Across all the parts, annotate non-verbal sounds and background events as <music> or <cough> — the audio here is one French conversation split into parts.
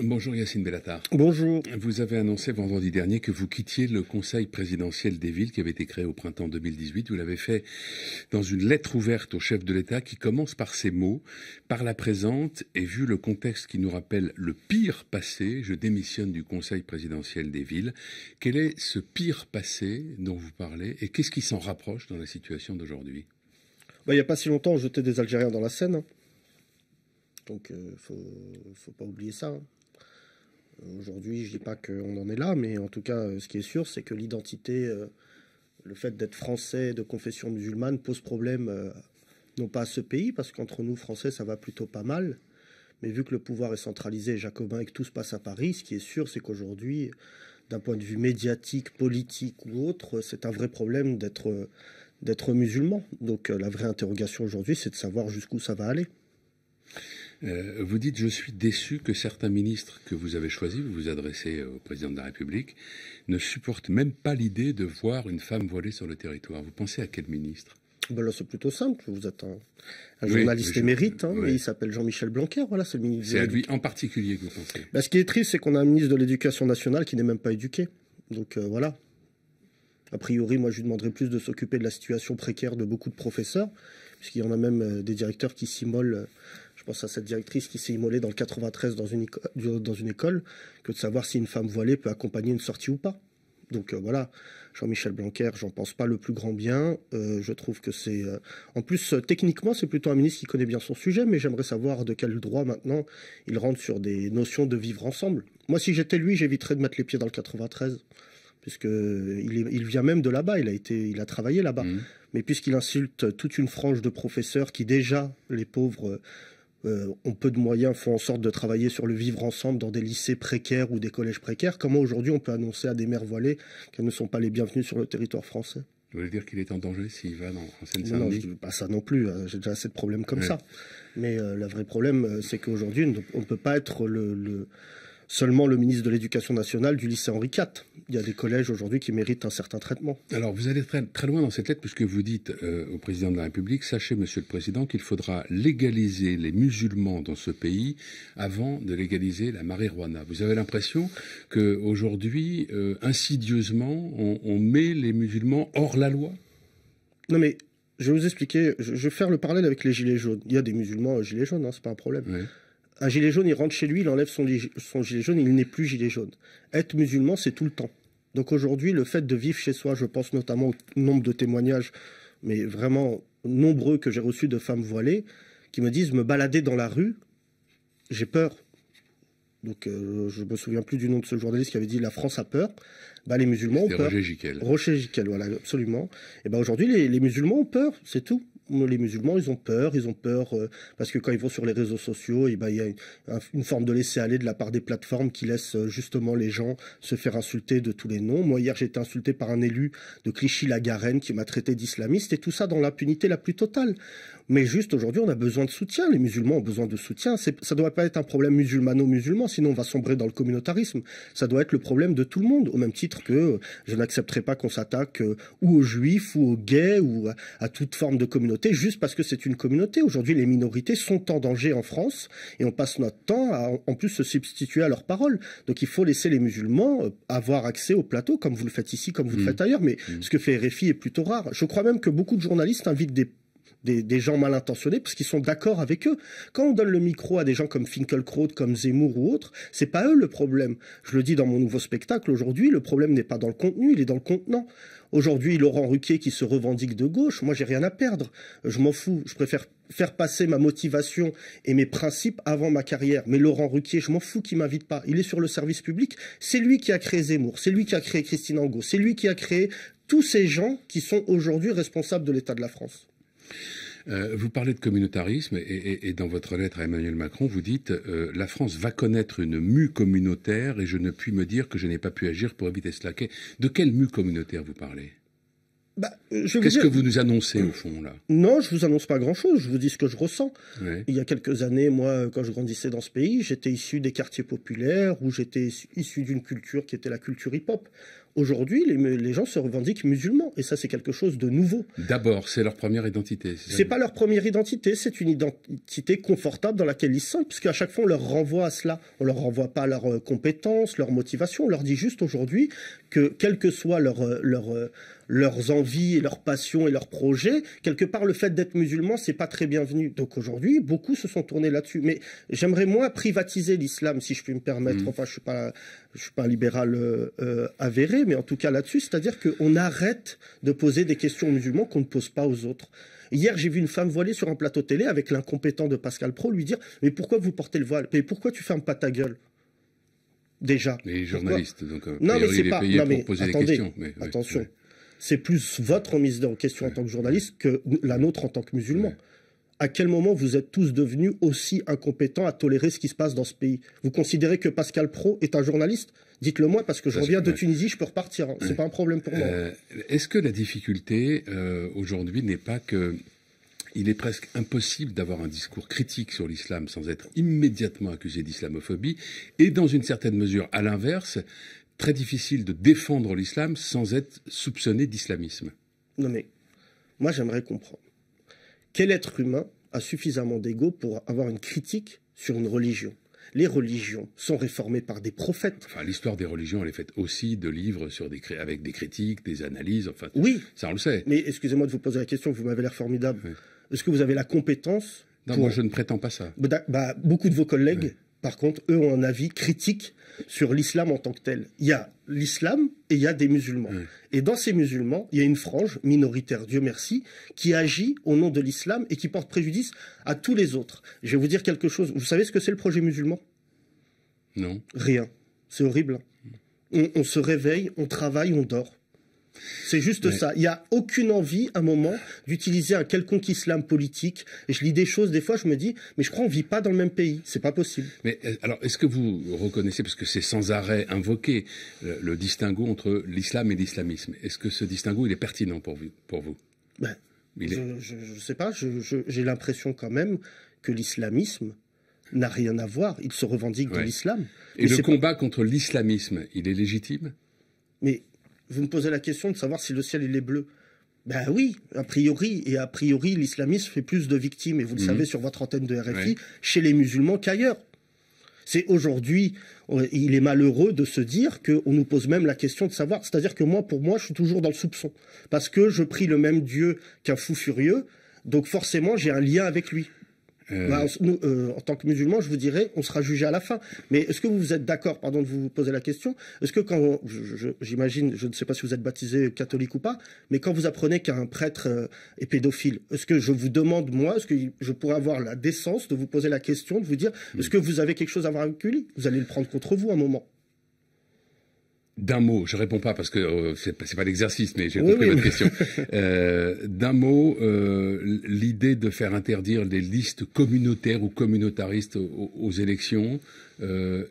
Bonjour Yacine Bellatar. Bonjour. Vous avez annoncé vendredi dernier que vous quittiez le Conseil présidentiel des villes qui avait été créé au printemps 2018. Vous l'avez fait dans une lettre ouverte au chef de l'État qui commence par ces mots Par la présente et vu le contexte qui nous rappelle le pire passé, je démissionne du Conseil présidentiel des villes. Quel est ce pire passé dont vous parlez et qu'est-ce qui s'en rapproche dans la situation d'aujourd'hui bah, Il n'y a pas si longtemps, on jetait des Algériens dans la Seine. Hein. Donc, il euh, faut, faut pas oublier ça. Hein. Aujourd'hui, je dis pas qu'on en est là, mais en tout cas, euh, ce qui est sûr, c'est que l'identité, euh, le fait d'être français de confession musulmane pose problème, non pas à ce pays, parce qu'entre nous, français, ça va plutôt pas mal. Mais vu que le pouvoir est centralisé, jacobin, et que tout se passe à Paris, ce qui est sûr, c'est qu'aujourd'hui, d'un point de vue médiatique, politique ou autre, c'est un vrai problème d'être musulman. Donc la vraie interrogation aujourd'hui, c'est de savoir jusqu'où ça va aller. Euh, vous dites, je suis déçu que certains ministres que vous avez choisis, vous vous adressez au président de la République, ne supportent même pas l'idée de voir une femme voilée sur le territoire. Vous pensez à quel ministre ben là, c'est plutôt simple. Vous êtes un, journaliste émérite. Hein, il s'appelle Jean-Michel Blanquer. Voilà, c'est ministre. C'est à lui en particulier que vous pensez. Ben, ce qui est triste, c'est qu'on a un ministre de l'Éducation nationale qui n'est même pas éduqué. Donc euh, voilà. A priori, moi, je lui demanderais plus de s'occuper de la situation précaire de beaucoup de professeurs, puisqu'il y en a même euh, des directeurs qui s'immolent je pense à cette directrice qui s'est immolée dans le 93 dans une, école, que de savoir si une femme voilée peut accompagner une sortie ou pas. Donc euh, voilà, Jean-Michel Blanquer, j'en pense pas le plus grand bien. Euh, je trouve que c'est... Euh, en plus, techniquement, c'est plutôt un ministre qui connaît bien son sujet, mais j'aimerais savoir de quel droit maintenant il rentre sur des notions de vivre ensemble. Moi, si j'étais lui, j'éviterais de mettre les pieds dans le 93, puisqu'il il, vient même de là-bas, il, a il a travaillé là-bas. Mmh. Mais puisqu'il insulte toute une frange de professeurs qui déjà, les pauvres... Euh, on peut peu de moyens, font en sorte de travailler sur le vivre ensemble dans des lycées précaires ou des collèges précaires. Comment aujourd'hui on peut annoncer à des mères voilées qu'elles ne sont pas les bienvenues sur le territoire français Vous voulez dire qu'il est en danger s'il va dans, en Seine-Saint-Denis Non, pas ça non plus. Hein. J'ai déjà assez de problèmes comme ça. Mais euh, le vrai problème, euh, c'est qu'aujourd'hui, on ne peut pas être le seulement le ministre de l'Éducation nationale du lycée Henri IV. Il y a des collèges aujourd'hui qui méritent un certain traitement. Alors vous allez très, loin dans cette lettre puisque vous dites euh, au président de la République, sachez Monsieur le Président qu'il faudra légaliser les musulmans dans ce pays avant de légaliser la marijuana. Vous avez l'impression qu'aujourd'hui, euh, insidieusement, on, met les musulmans hors la loi Non mais je vais vous expliquer, je, vais faire le parallèle avec les gilets jaunes. Il y a des musulmans aux gilets jaunes, hein, ce n'est pas un problème. Un gilet jaune, il rentre chez lui, il enlève son, gilet jaune, il n'est plus gilet jaune. Être musulman, c'est tout le temps. Donc aujourd'hui, le fait de vivre chez soi, je pense notamment au nombre de témoignages, mais vraiment nombreux que j'ai reçus de femmes voilées, qui me disent me balader dans la rue, j'ai peur. Donc euh, je me souviens plus du nom de ce journaliste qui avait dit la France a peur. Bah, les musulmans ont peur. Rocher Giquel. Rocher voilà, absolument. Et ben aujourd'hui, les musulmans ont peur, c'est tout les musulmans, ils ont peur, ils ont peur euh, parce que quand ils vont sur les réseaux sociaux, eh ben, il y a une, forme de laisser-aller de la part des plateformes qui laissent euh, justement les gens se faire insulter de tous les noms. Moi, hier, j'ai été insulté par un élu de Clichy-la-Garenne qui m'a traité d'islamiste et tout ça dans l'impunité la plus totale. Mais juste aujourd'hui, on a besoin de soutien. Les musulmans ont besoin de soutien. Ça ne doit pas être un problème musulmano-musulman, sinon on va sombrer dans le communautarisme. Ça doit être le problème de tout le monde, au même titre que euh, je n'accepterai pas qu'on s'attaque ou aux juifs ou aux gays ou à, toute forme de communauté juste parce que c'est une communauté. Aujourd'hui, les minorités sont en danger en France et on passe notre temps à en plus se substituer à leurs paroles. Donc il faut laisser les musulmans euh, avoir accès au plateau, comme vous le faites ici, comme vous le mmh. faites ailleurs. Mais mmh. ce que fait RFI est plutôt rare. Je crois même que beaucoup de journalistes invitent des des, gens mal intentionnés parce qu'ils sont d'accord avec eux. Quand on donne le micro à des gens comme Finkelkraut, comme Zemmour ou autres, c'est pas eux le problème. Je le dis dans mon nouveau spectacle aujourd'hui, le problème n'est pas dans le contenu, il est dans le contenant. Aujourd'hui, Laurent Ruquier qui se revendique de gauche, moi j'ai rien à perdre. Je m'en fous, je préfère faire passer ma motivation et mes principes avant ma carrière. Mais Laurent Ruquier, je m'en fous qu'il m'invite pas. Il est sur le service public. C'est lui qui a créé Zemmour, c'est lui qui a créé Christine Angot, c'est lui qui a créé tous ces gens qui sont aujourd'hui responsables de l'état de la France. Euh, vous parlez de communautarisme et, dans votre lettre à Emmanuel Macron, vous dites euh, La France va connaître une mue communautaire et je ne puis me dire que je n'ai pas pu agir pour éviter cela. De quelle mue communautaire vous parlez bah, euh, Qu'est-ce que vous nous annoncez au fond là Non, je vous annonce pas grand-chose. Je vous dis ce que je ressens. Il y a quelques années, moi, euh, quand je grandissais dans ce pays, j'étais issu des quartiers populaires où j'étais issu d'une culture qui était la culture hip-hop. Aujourd'hui, les, gens se revendiquent musulmans et ça, c'est quelque chose de nouveau. D'abord, c'est leur première identité. C'est pas leur première identité, c'est une identité confortable dans laquelle ils se sentent, puisqu'à chaque fois on leur renvoie à cela. On leur renvoie pas leurs euh, compétences, leurs motivations. On leur dit juste aujourd'hui que, quelles que soient leurs leur, leurs vie et leurs passions et leurs projets, quelque part, le fait d'être musulman, c'est pas très bienvenu. Donc aujourd'hui, beaucoup se sont tournés là-dessus. Mais j'aimerais moins privatiser l'islam, si je puis me permettre. Mmh. Enfin, je suis pas, je suis pas un libéral euh, euh, avéré, mais en tout cas là-dessus, c'est-à-dire qu'on arrête de poser des questions aux musulmans qu'on ne pose pas aux autres. Hier, j'ai vu une femme voilée sur un plateau télé avec l'incompétent de Pascal Pro lui dire Mais pourquoi vous portez le voile Mais pourquoi tu fermes pas ta gueule Déjà. Les journalistes, donc. Non, mais c'est pas. Non, attendez, attention c'est plus votre mise en question en tant que journaliste que la nôtre en tant que musulman. À quel moment vous êtes tous devenus aussi incompétents à tolérer ce qui se passe dans ce pays Vous considérez que Pascal Pro est un journaliste Dites-le moi parce que je reviens de Tunisie, je peux repartir. Hein. C'est pas un problème pour moi. Euh, est-ce que la difficulté euh, aujourd'hui n'est pas que est presque impossible d'avoir un discours critique sur l'islam sans être immédiatement accusé d'islamophobie. Et dans une certaine mesure, à l'inverse, très difficile de défendre l'islam sans être soupçonné d'islamisme. Non mais, moi j'aimerais comprendre. Quel être humain a suffisamment d'ego pour avoir une critique sur une religion les religions sont réformées par des prophètes. Enfin, l'histoire des religions, elle est faite aussi de livres avec des critiques, des analyses, enfin. Oui. Ça, on le sait. Mais excusez-moi de vous poser la question, vous m'avez l'air formidable. Est-ce que vous avez la compétence Non, moi, je ne prétends pas ça. Bah, bah, beaucoup de vos collègues, par contre, eux ont un avis critique sur l'islam en tant que tel. Il y a l'islam et il y a des musulmans. Et dans ces musulmans, il y a une frange minoritaire, Dieu merci, qui agit au nom de l'islam et qui porte préjudice à tous les autres. Je vais vous dire quelque chose. Vous savez ce que c'est le projet musulman Non. Rien. C'est horrible. Hein. on se réveille, on travaille, on dort. C'est juste ça. Il n'y a aucune envie, à un moment, d'utiliser un quelconque islam politique. Et je lis des choses, des fois, je me dis, mais je crois qu'on ne vit pas dans le même pays. C'est pas possible. Mais euh, alors, est-ce que vous reconnaissez, parce que c'est sans arrêt invoqué, euh, le, distinguo entre l'islam et l'islamisme Est-ce que ce distinguo, il est pertinent pour vous, ben, Je ne sais pas. J'ai l'impression quand même que l'islamisme n'a rien à voir. Il se revendique de l'islam. Et le combat contre l'islamisme, il est légitime Mais vous me posez la question de savoir si le ciel est bleu. Ben oui, a priori, et a priori, l'islamisme fait plus de victimes, et vous le mhm. savez sur votre antenne de RFI, chez les musulmans qu'ailleurs. C'est aujourd'hui, il est malheureux de se dire qu'on nous pose même la question de savoir. C'est-à-dire que moi, pour moi, je suis toujours dans le soupçon. Parce que je prie le même Dieu qu'un fou furieux, donc forcément, j'ai un lien avec lui. Euh, bah, euh, en tant que musulman, je vous dirais, on sera jugé à la fin. Mais est-ce que vous êtes d'accord, pardon de vous poser la question, est-ce que quand, j'imagine, je, ne sais pas si vous êtes baptisé catholique ou pas, mais quand vous apprenez qu'un prêtre euh, est pédophile, est-ce que je vous demande, moi, est-ce que je pourrais avoir la décence de vous poser la question, de vous dire, est-ce que vous avez quelque chose à voir avec lui Vous allez le prendre contre vous un moment d'un mot, je réponds pas parce que euh, ce c'est pas, l'exercice, mais j'ai compris votre question. <laughs> Euh, d'un mot, euh, l'idée de faire interdire les listes communautaires ou communautaristes aux, aux élections,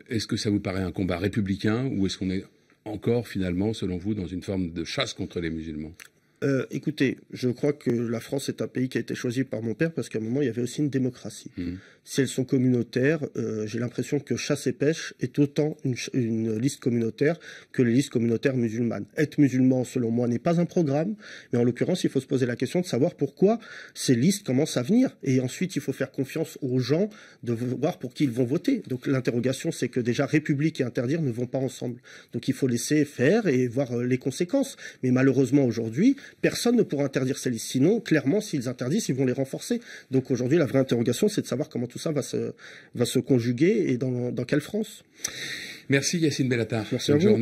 est-ce que ça vous paraît un combat républicain ou est-ce qu'on est encore finalement, selon vous, dans une forme de chasse contre les musulmans euh, écoutez, je crois que la France est un pays qui a été choisi par mon père parce qu'à un moment, il y avait aussi une démocratie. Mmh. Si elles sont communautaires, euh, j'ai l'impression que chasse et pêche est autant une, une, liste communautaire que les listes communautaires musulmanes. Être musulman, selon moi, n'est pas un programme, mais en l'occurrence, il faut se poser la question de savoir pourquoi ces listes commencent à venir. Et ensuite, il faut faire confiance aux gens de voir pour qui ils vont voter. Donc l'interrogation, c'est que déjà, république et interdire ne vont pas ensemble. Donc il faut laisser faire et voir euh, les conséquences. Mais malheureusement, aujourd'hui, personne ne pourra interdire ces listes. Sinon, clairement, s'ils interdisent, ils vont les renforcer. Donc aujourd'hui, la vraie interrogation, c'est de savoir comment tout ça va se, va se conjuguer et dans, dans quelle France. Merci Yacine Bellatar. Merci Bonne Journée.